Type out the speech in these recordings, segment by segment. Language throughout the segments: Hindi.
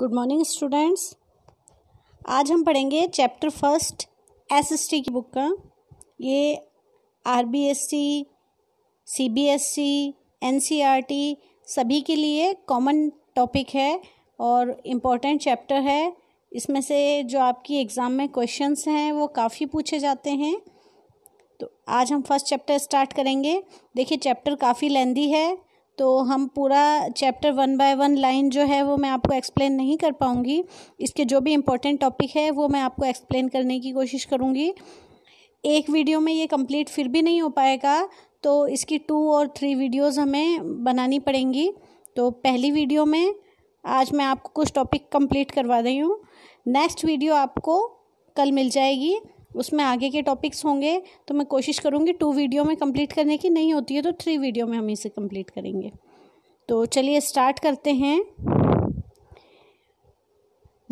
गुड मॉर्निंग स्टूडेंट्स आज हम पढ़ेंगे चैप्टर फर्स्ट एसएसटी की बुक का ये सी आर एनसीईआरटी सभी के लिए कॉमन टॉपिक है और इम्पोर्टेंट चैप्टर है इसमें से जो आपकी एग्ज़ाम में क्वेश्चंस हैं वो काफ़ी पूछे जाते हैं तो आज हम फर्स्ट चैप्टर स्टार्ट करेंगे देखिए चैप्टर काफ़ी लेंदी है तो हम पूरा chapter one by one line जो है वो मैं आपको एक्सप्लेन नहीं कर पाऊँगी इसके जो भी इम्पोर्टेंट टॉपिक है वो मैं आपको एक्सप्लेन करने की कोशिश करूँगी एक वीडियो में ये कंप्लीट फिर भी नहीं हो पाएगा तो इसकी टू और थ्री वीडियोस हमें बनानी पड़ेंगी तो पहली वीडियो में आज मैं आपको कुछ टॉपिक कंप्लीट करवा रही हूँ नेक्स्ट वीडियो आपको कल मिल जाएगी उसमें आगे के टॉपिक्स होंगे तो मैं कोशिश करूँगी टू वीडियो में कंप्लीट करने की नहीं होती है तो थ्री वीडियो में हम इसे कंप्लीट करेंगे तो चलिए स्टार्ट करते हैं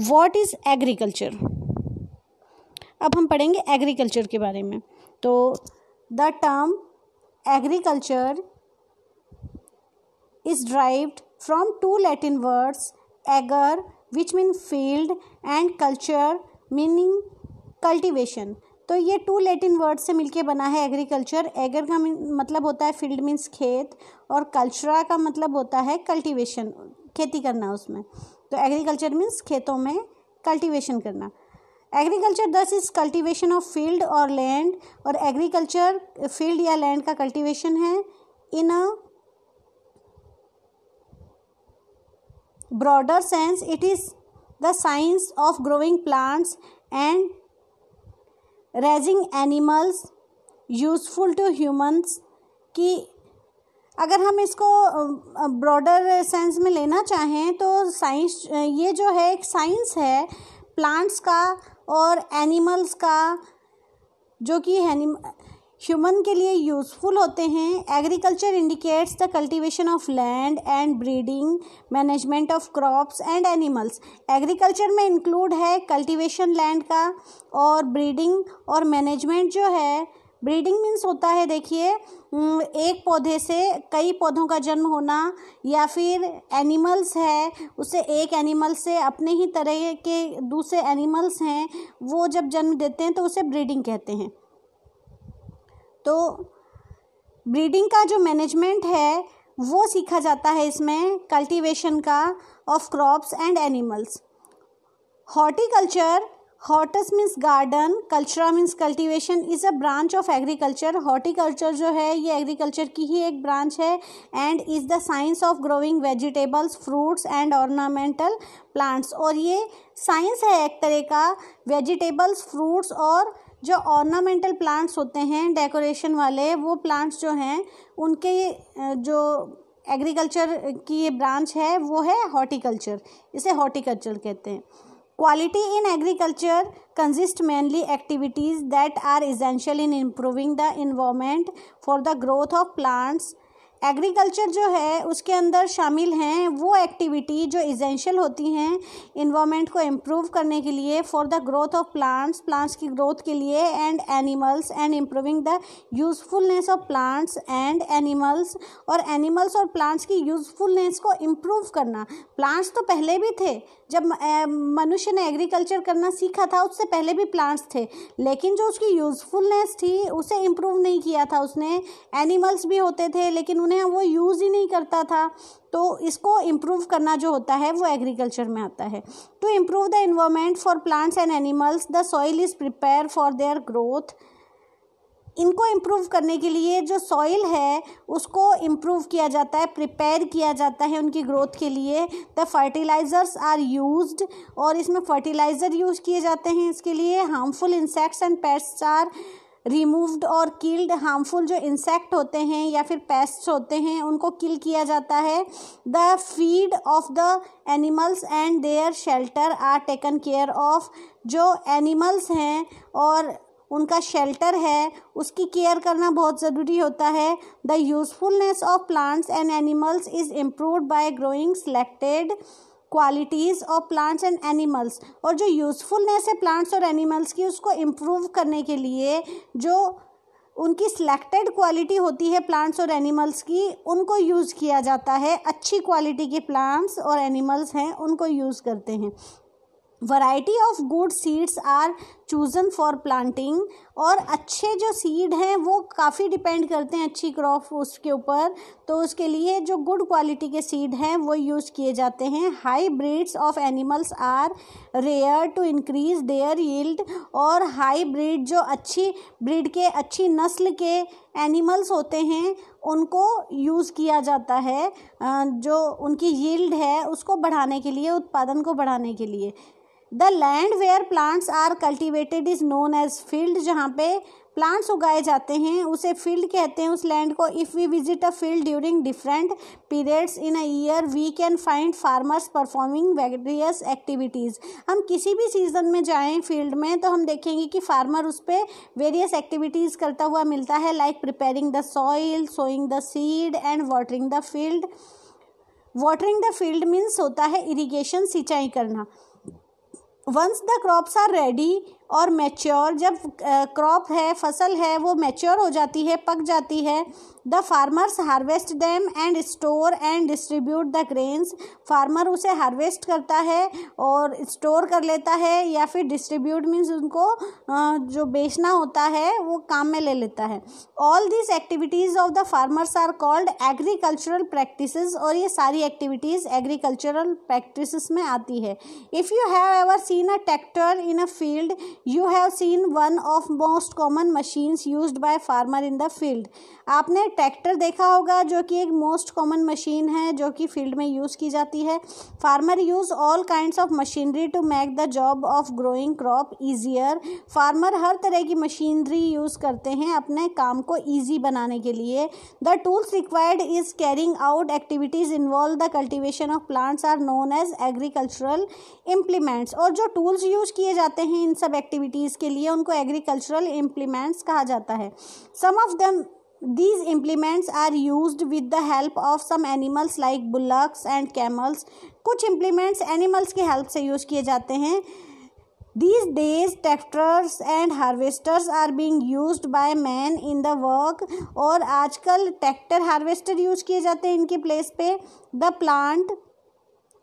वॉट इज़ एग्रीकल्चर अब हम पढ़ेंगे एग्रीकल्चर के बारे में तो the term agriculture is derived from two Latin words ager which mean field and culture meaning cultivation तो ये टू लेटिन वर्ड से मिलके बना है एग्रीकल्चर एगर का मतलब होता है फील्ड मीन्स खेत और कल्चरा का मतलब होता है कल्टीवेशन खेती करना उसमें तो एग्रीकल्चर मीन्स खेतों में कल्टीवेशन करना agriculture thus is cultivation of field और लैंड और एग्रीकल्चर फील्ड या लैंड का कल्टीवेशन है in a broader sense it is the science of growing plants and raising animals useful to humans कि अगर हम इसको ब्रॉडर सेंस में लेना चाहें तो साइंस ये जो है एक साइंस है प्लांट्स का और एनिमल्स का जो कि ह्यूमन के लिए यूज़फुल होते हैं agriculture indicates the cultivation of land and breeding management of crops and animals agriculture में इंक्लूड है कल्टीवेशन लैंड का और ब्रीडिंग और मैनेजमेंट जो है ब्रीडिंग मीन्स होता है देखिए एक पौधे से कई पौधों का जन्म होना या फिर एनिमल्स है उसे एक एनिमल से अपने ही तरह के दूसरे एनिमल्स हैं वो जब जन्म देते हैं तो उसे ब्रीडिंग कहते हैं तो ब्रीडिंग का जो मैनेजमेंट है वो सीखा जाता है इसमें कल्टीवेशन का of crops and animals horticulture hortus means garden cultura means cultivation is a branch of agriculture horticulture जो है ये एग्रीकल्चर की ही एक ब्रांच है and is the science of growing vegetables fruits and ornamental plants और ये साइंस है एक तरह का वेजिटेबल्स फ्रूट्स और जो ऑर्नामेंटल प्लांट्स होते हैं डेकोरेशन वाले वो प्लांट्स जो हैं उनके जो एग्रीकल्चर की ये ब्रांच है वो है हॉर्टिकल्चर इसे हॉर्टिकल्चर कहते हैं quality in agriculture consist mainly activities that are essential in improving the environment for the growth of plants agriculture जो है उसके अंदर शामिल हैं वो एक्टिविटी जो इजेंशियल होती हैं इन्वामेंट को इम्प्रूव करने के लिए for the growth of plants plants की ग्रोथ के लिए and animals and improving the usefulness of plants and animals और एनिमल्स और प्लांट्स की यूज़फुलनेस को इम्प्रूव करना प्लांट्स तो पहले भी थे जब मनुष्य ने एग्रीकल्चर करना सीखा था उससे पहले भी प्लांट्स थे लेकिन जो उसकी यूज़फुलनेस थी उसे इम्प्रूव नहीं किया था उसने एनिमल्स भी होते थे लेकिन उन्हें वो यूज़ ही नहीं करता था तो इसको इम्प्रूव करना जो होता है वो एग्रीकल्चर में आता है to improve the environment for plants and animals the soil is prepare for their growth इनको इम्प्रूव करने के लिए जो सॉइल है उसको इम्प्रूव किया जाता है प्रिपेयर किया जाता है उनकी ग्रोथ के लिए द फर्टिलाइज़र्स आर यूज और इसमें फर्टिलाइज़र यूज किए जाते हैं इसके लिए harmful insects and pests are removed और किल्ड हार्मफुल जो इंसेक्ट होते हैं या फिर पेस्ट होते हैं उनको किल किया जाता है the feed of the animals and their shelter are taken care of जो एनिमल्स हैं और उनका शेल्टर है उसकी केयर करना बहुत ज़रूरी होता है the usefulness of plants and animals is improved by growing selected qualities of plants and animals और जो यूज़फुलनेस है प्लांट्स और एनिमल्स की उसको इम्प्रूव करने के लिए जो उनकी सिलेक्टेड क्वालिटी होती है प्लांट्स और एनिमल्स की उनको यूज़ किया जाता है अच्छी क्वालिटी के प्लांट्स और एनिमल्स हैं उनको यूज़ करते हैं variety of good seeds are chosen for planting और अच्छे जो सीड हैं वो काफ़ी डिपेंड करते हैं अच्छी क्रॉप उसके ऊपर तो उसके लिए जो गुड क्वालिटी के सीड हैं वो यूज़ किए जाते हैं high breeds of animals are rear to increase their yield और हाई ब्रीड जो अच्छी ब्रीड के अच्छी नस्ल के एनिमल्स होते हैं उनको यूज़ किया जाता है जो उनकी यील्ड है उसको बढ़ाने के लिए उत्पादन को बढ़ाने के लिए the land where plants are cultivated is known as field जहाँ पे प्लांट्स उगाए जाते हैं उसे फील्ड कहते हैं उस लैंड को if we visit a field during different periods in a year we can find farmers performing various activities हम किसी भी सीज़न में जाएं फील्ड में तो हम देखेंगे कि फार्मर उस पर वेरियस एक्टिविटीज़ करता हुआ मिलता है like preparing the soil sowing the seed and watering the field watering the field means होता है इरीगेशन सिंचाई करना Once the crops are ready, और मैच्योर जब क्रॉप है फसल है वो मैच्योर हो जाती है पक जाती है the farmers harvest them and store and distribute the grains farmer उसे हार्वेस्ट करता है और स्टोर कर लेता है या फिर डिस्ट्रीब्यूट मीन्स उनको जो बेचना होता है वो काम में ले लेता है all this activities of the farmers are called agricultural practice और ये सारी एक्टिविटीज़ एग्रीकल्चरल प्रैक्टिस में आती है if you have ever seen a tractor in a field you have seen one of most common machines use by farmer in the field आपने ट्रैक्टर देखा होगा जो कि एक मोस्ट कॉमन मशीन है जो कि फील्ड में यूज़ की जाती है farmer use all kind of machinery to make the job of growing crop easier farmer हर तरह की मशीनरी यूज़ करते हैं अपने काम को ईजी बनाने के लिए the tools required is carrying out activities involve the cultivation of plants are known as agricultural implements और जो टूल्स यूज किए जाते हैं इन सब एक्टिविटी एक्टिविटीज़ के लिए उनको एग्रीकल्चरल इम्प्लीमेंट्स कहा जाता है some of them these implements are use with the help of some animals like bullocks and camels कुछ इम्प्लीमेंट्स एनिमल्स के हेल्प से यूज किए जाते हैं these days tractors and harvesters are being use by man in the work और आजकल ट्रैक्टर हारवेस्टर यूज किए जाते हैं इनके प्लेस पे the plant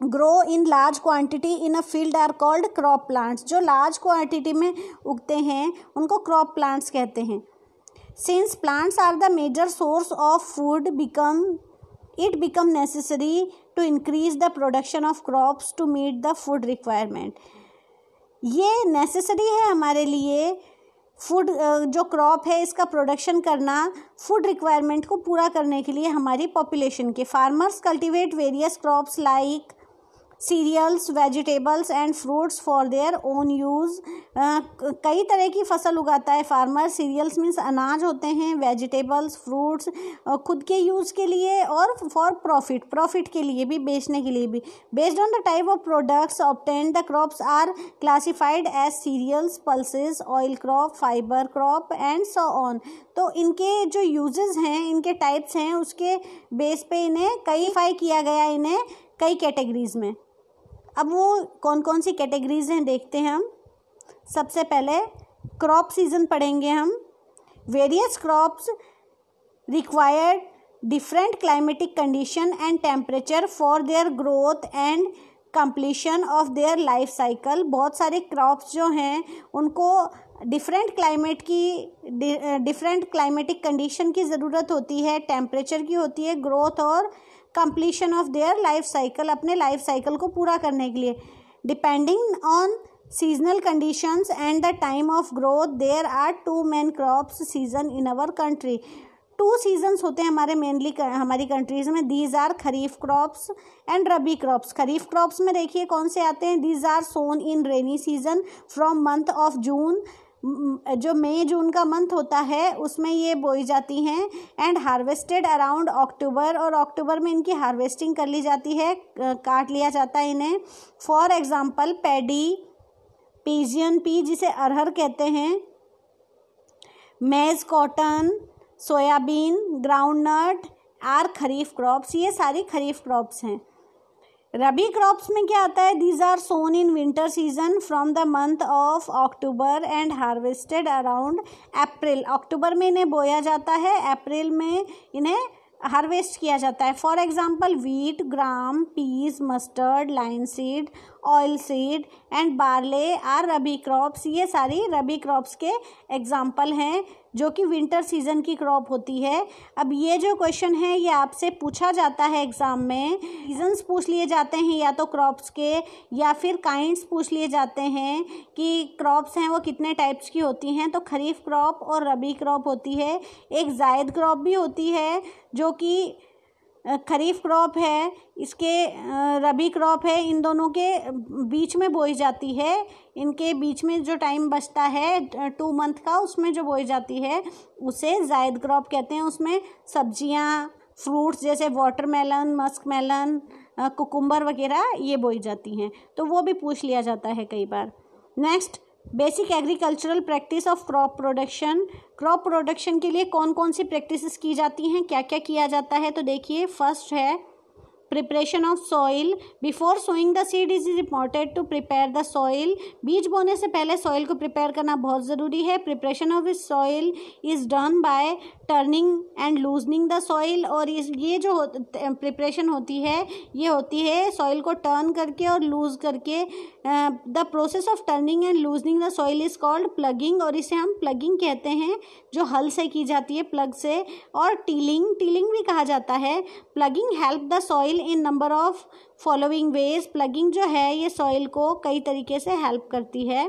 grow in large quantity in a field are called crop plants जो लार्ज क्वांटिटी में उगते हैं उनको क्रॉप प्लांट्स कहते हैं since plants are the major source of food become it become necessary to increase the production of crops to meet the food requirement ये नेसेसरी है हमारे लिए फूड जो क्रॉप है इसका प्रोडक्शन करना फूड रिक्वायरमेंट को पूरा करने के लिए हमारी पॉपुलेशन के farmers cultivate various crops like cereals vegetables and fruits for their own use कई तरह की फसल उगाता है फार्मर सीरियल्स मीन्स अनाज होते हैं वेजिटेबल्स फ्रूट्स uh, खुद के यूज़ के लिए और फॉर प्रॉफिट प्रॉफिट के लिए भी बेचने के लिए भी based on the type of products obtain the crops are classified as cereals pulse oil crop fibre crop and so on तो इनके जो यूजेस हैं इनके टाइप्स हैं उसके बेस पे इन्हें कई फाई किया गया इन्हें कई कैटेगरीज़ में अब वो कौन कौन सी कैटेगरीज हैं देखते हैं हम सबसे पहले क्रॉप सीजन पढ़ेंगे हम various crops required different climatic condition and temperature for their growth and completion of their life cycle बहुत सारे क्रॉप्स जो हैं उनको डिफरेंट क्लाइमेट की डिफरेंट क्लाइमेटिक कंडीशन की ज़रूरत होती है टेम्परेचर की होती है ग्रोथ और completion of their life cycle अपने लाइफ साइकिल को पूरा करने के लिए depending on seasonal conditions and the time of growth there are two main crops season in our country two seasons होते हैं हमारे मेनली हमारी कंट्रीज़ में these are kharif crops and rabi crops kharif crops में देखिए कौन से आते हैं these are sown in rainy season from month of June जो मई जून का मंथ होता है उसमें ये बोई जाती हैं एंड हार्वेस्टेड अराउंड अक्टूबर और अक्टूबर में इनकी हार्वेस्टिंग कर ली जाती है काट लिया जाता है इन्हें for example paddy pigeon pea जिसे अरहर कहते हैं maize cotton soybean groundnut are kharif crops ये सारी खरीफ क्रॉप्स हैं रबी क्रॉप्स में क्या आता है these are sown in winter season from the month of October and harvested around April अक्टूबर में इन्हें बोया जाता है अप्रैल में इन्हें हार्वेस्ट किया जाता है for example wheat gram peas mustard linseed oil seed and barley are rabi crops ये सारी रबी क्रॉप्स के एग्जाम्पल हैं जो कि विंटर सीज़न की क्रॉप होती है अब ये जो क्वेश्चन है ये आपसे पूछा जाता है एग्ज़ाम में सीजन्स पूछ लिए जाते हैं या तो क्रॉप्स के या फिर काइंड्स पूछ लिए जाते हैं कि क्रॉप्स हैं वो कितने टाइप्स की होती हैं तो खरीफ क्रॉप और रबी क्रॉप होती है एक जायद क्रॉप भी होती है जो कि खरीफ क्रॉप है इसके रबी क्रॉप है इन दोनों के बीच में बोई जाती है इनके बीच में जो टाइम बचता है टू मंथ का उसमें जो बोई जाती है उसे जायद क्रॉप कहते हैं उसमें सब्जियां फ्रूट्स जैसे वाटरमेलन मस्क मेलन कुकुम्बर वगैरह ये बोई जाती हैं तो वो भी पूछ लिया जाता है कई बार next basic agricultural practice of crop production crop production के लिए कौन कौन सी प्रैक्टिसेस की जाती हैं क्या क्या किया जाता है तो देखिए फर्स्ट है preparation of soil before sowing the seed is is important to prepare the soil बीज बोने से पहले सॉइल को प्रिपेयर करना बहुत ज़रूरी है preparation of this soil is done by turning and loosening the soil और ये जो हो, प्रिपरेशन होती है ये होती है सॉइल को टर्न करके और लूज करके the process of turning and loosening the soil is called ploughing और इसे हम प्लगिंग कहते हैं जो हल से की जाती है प्लग से और टीलिंग टीलिंग भी कहा जाता है ploughing help the soil in number of following ways ploughing जो है ये सॉइल को कई तरीके से हेल्प करती है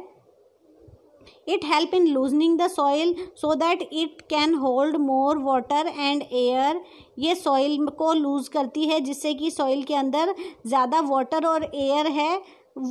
it help in loosening the soil so that it can hold more water and air ये सॉइल को लूज करती है जिससे कि सॉइल के अंदर ज़्यादा वाटर और एयर है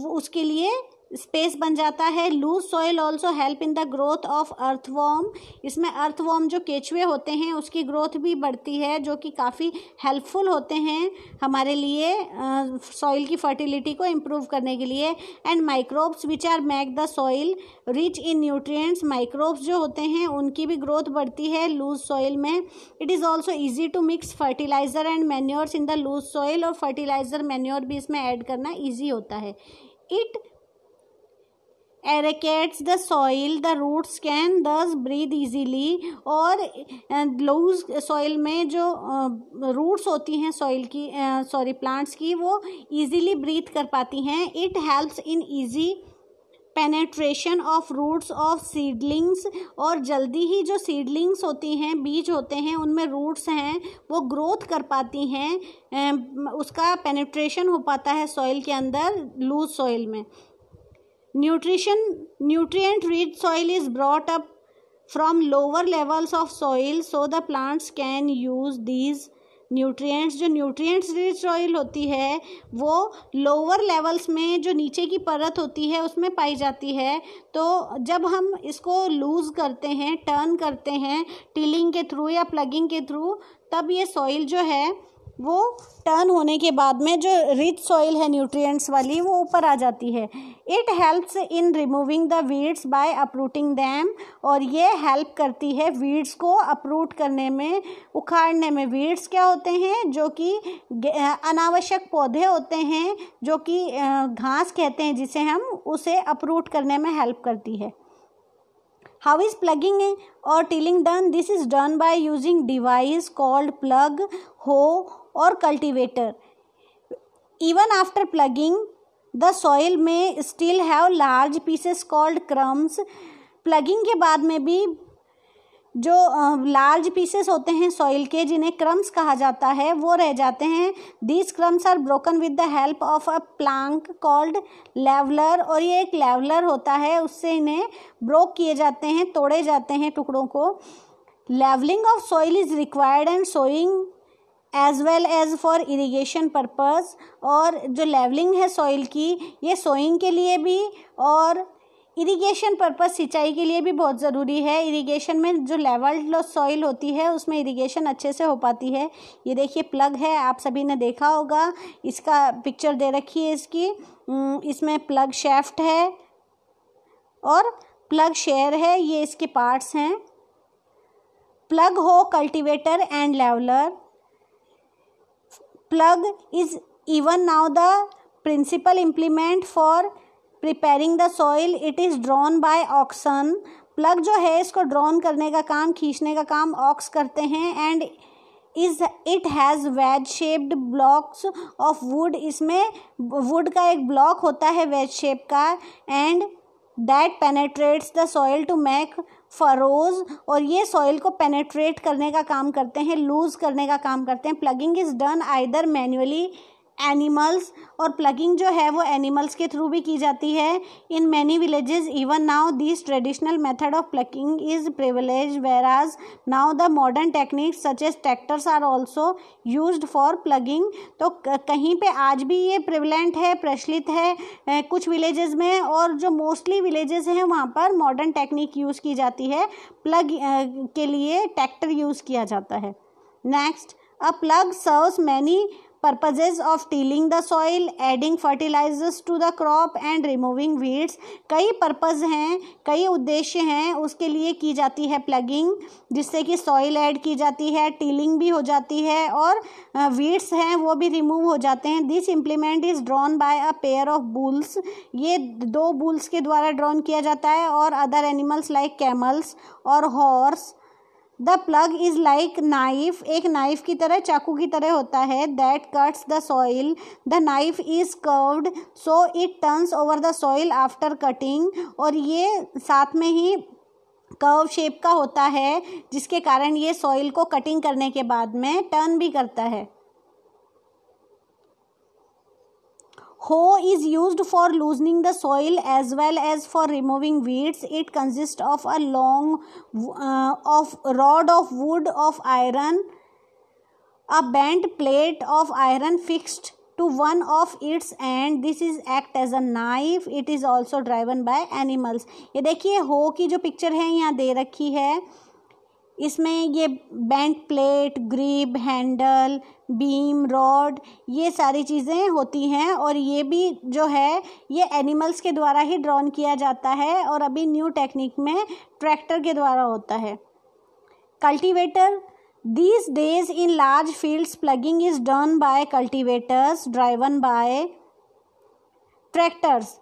उसके लिए स्पेस बन जाता है loose soil also help in the growth of earthworm इसमें अर्थवॉर्म जो केचुए होते हैं उसकी ग्रोथ भी बढ़ती है जो कि काफ़ी हेल्पफुल होते हैं हमारे लिए सॉइल uh, की फर्टिलिटी को इम्प्रूव करने के लिए and microbes which are make the soil rich in nutrients microbes जो होते हैं उनकी भी ग्रोथ बढ़ती है लूज सॉइल में it is also easy to mix fertiliser and manures in the loose soil और फर्टिलाइज़र मैन्योर भी इसमें ऐड करना ईजी होता है it aerates the soil the roots can thus breathe easily और लूज सॉइल में जो रूट्स होती हैं सॉइल की सॉरी प्लांट्स की वो ईजीली ब्रीथ कर पाती हैं it helps in easy penetration of roots of seedlings और जल्दी ही जो सीडलिंग्स होती हैं बीज होते हैं उनमें रूट्स हैं वो ग्रोथ कर पाती हैं उसका पेनेट्रेशन हो पाता है सॉइल के अंदर लूज सॉइल में nutrition nutrient rich soil is brought up from lower levels of soil so the plants can use these nutrients जो न्यूट्रिएंट्स रिच सॉइल होती है वो लोअर लेवल्स में जो नीचे की परत होती है उसमें पाई जाती है तो जब हम इसको लूज़ करते हैं टर्न करते हैं टिलिंग के थ्रू या प्लगिंग के थ्रू तब ये सॉइल जो है वो टर्न होने के बाद में जो रिच सॉइल है न्यूट्रिएंट्स वाली वो ऊपर आ जाती है it helps in removing the weeds by uprooting them और ये हेल्प करती है वीड्स को अपरूट करने में उखाड़ने में वीड्स क्या होते हैं जो कि अनावश्यक पौधे होते हैं जो कि घास कहते हैं जिसे हम उसे अपरूट करने में हेल्प करती है हाउ इज प्लगिंग और tilling done this is done by using device called plough hoe और cultivator even after ploughing the soil may still have large pieces called crumbs ploughing के बाद में भी जो लार्ज पीसेस होते हैं सॉइल के जिन्हें क्रम्स कहा जाता है वो रह जाते हैं these crumbs are broken with the help of a plank called leveller और ये एक लेवलर होता है उससे इन्हें ब्रोक किए जाते हैं तोड़े जाते हैं टुकड़ों को levelling of soil is required and sowing as well as for irrigation purpose और जो लेवलिंग है सॉइल की ये सोइंग के लिए भी और इरिगेशन पर्पज़ सिंचाई के लिए भी बहुत ज़रूरी है इरिगेशन में जो लेवल सॉइल होती है उसमें इरिगेशन अच्छे से हो पाती है ये देखिए प्लग है आप सभी ने देखा होगा इसका पिक्चर दे रखी है इसकी इसमें प्लग शेफ्ट है और प्लग शेयर है ये इसके पार्ट्स हैं plough hoe cultivator and leveller plough is even now the principal implement for preparing the soil it is drawn by oxen plough जो है इसको ड्रॉन करने का काम खींचने का काम ऑक्स करते हैं and is it has wedge shaped blocks of wood इसमें वुड का एक ब्लॉक होता है वेज शेप का and that penetrates the soil to make furrows और ये सॉइल को पेनेट्रेट करने का काम करते हैं लूज़ करने का काम करते हैं plugging is done either manually animals और प्लगिंग जो है वो एनिमल्स के थ्रू भी की जाती है in many villages even now this traditional method of plugging is where whereas now the modern techniques such as tractors are also use for plugging तो कहीं पे आज भी ये प्रिवलेंट है प्रचलित है कुछ विलेजेस में और जो मोस्टली विलेजेस हैं वहाँ पर मॉडर्न टेक्निक यूज़ की जाती है प्लग के लिए ट्रैक्टर यूज़ किया जाता है next a plug serves many purposes of tilling the soil adding fertilizers to the crop and removing weeds कई purpose हैं कई उद्देश्य हैं उसके लिए की जाती है plugging जिससे कि soil add की जाती है tilling भी हो जाती है और weeds हैं वो भी remove हो जाते हैं this implement is drawn by a pair of bulls ये दो bulls के द्वारा drawn किया जाता है और other animals like camels और horse the plug is like knife एक नाइफ की तरह चाकू की तरह होता है that cuts the soil the knife is curved so it turns over the soil after cutting और ये साथ में ही कर्व शेप का होता है जिसके कारण ये सॉइल को कटिंग करने के बाद में टर्न भी करता है hoe is use for loosening the soil as well as for removing weeds it consist of a long of rod of wood of iron a bend plate of iron fixed to one of its end this is act as a knife it is also driven by animals ये देखिए हो की जो पिक्चर है यहाँ दे रखी है इसमें ये bent plate grip handle beam rod ये सारी चीज़ें होती हैं और ये भी जो है ये एनिमल्स के द्वारा ही ड्रॉन किया जाता है और अभी न्यू टेक्निक में ट्रैक्टर के द्वारा होता है cultivator these days in large fields plugging is done by cultivators driven by tractors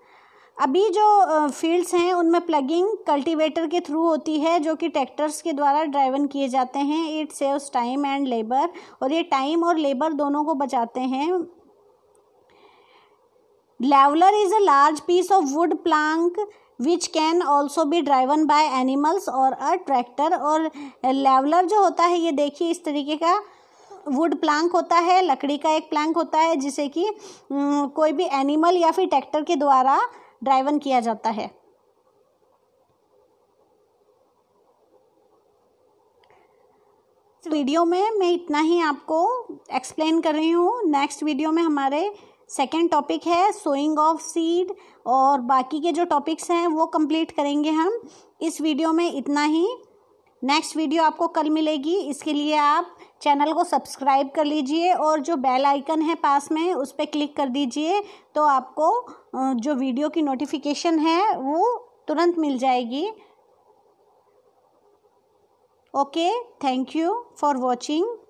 अभी जो फील्ड्स हैं उनमें प्लगिंग कल्टीवेटर के थ्रू होती है जो कि ट्रैक्टर्स के द्वारा ड्राइवन किए जाते हैं it saves time and labour और ये टाइम और लेबर दोनों को बचाते हैं leveller is a large piece of wood plank which can also भी ड्राइवन बाय एनिमल्स और अ ट्रैक्टर और लेवलर जो होता है ये देखिए इस तरीके का वुड प्लांक होता है लकड़ी का एक प्लांक होता है जिसे कि कोई भी एनिमल या फिर ट्रैक्टर के द्वारा ड्राइवन किया जाता है इस वीडियो में मैं इतना ही आपको एक्सप्लेन कर रही हूँ नेक्स्ट वीडियो में हमारे सेकेंड टॉपिक है सोइंग ऑफ सीड और बाकी के जो टॉपिक्स हैं वो कंप्लीट करेंगे हम इस वीडियो में इतना ही नेक्स्ट वीडियो आपको कल मिलेगी इसके लिए आप चैनल को सब्सक्राइब कर लीजिए और जो बेल आइकन है पास में उस पर क्लिक कर दीजिए तो आपको जो वीडियो की नोटिफिकेशन है वो तुरंत मिल जाएगी okay thank you for watching